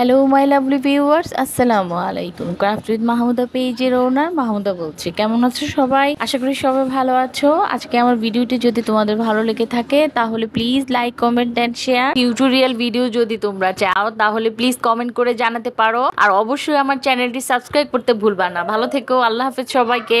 hello my lovely viewers আসসালামু আলাইকুম craft with Mahmuda পেজের ওনার মাহমুদা বলছি কেমন আছো সবাই আশা করি সবাই ভালো আছো আজকে আমার ভিডিওটি যদি তোমাদের ভালো লেগে থাকে তাহলে please like comment and share tutorial video যদি তোমরা চাও তাহলে প্লিজ কমেন্ট করে জানাতে পারো আর অবশ্যই আমার চ্যানেলটি সাবস্ক্রাইব করতে ভুলবা না ভালো থেকো আল্লাহ হাফেজ সবাইকে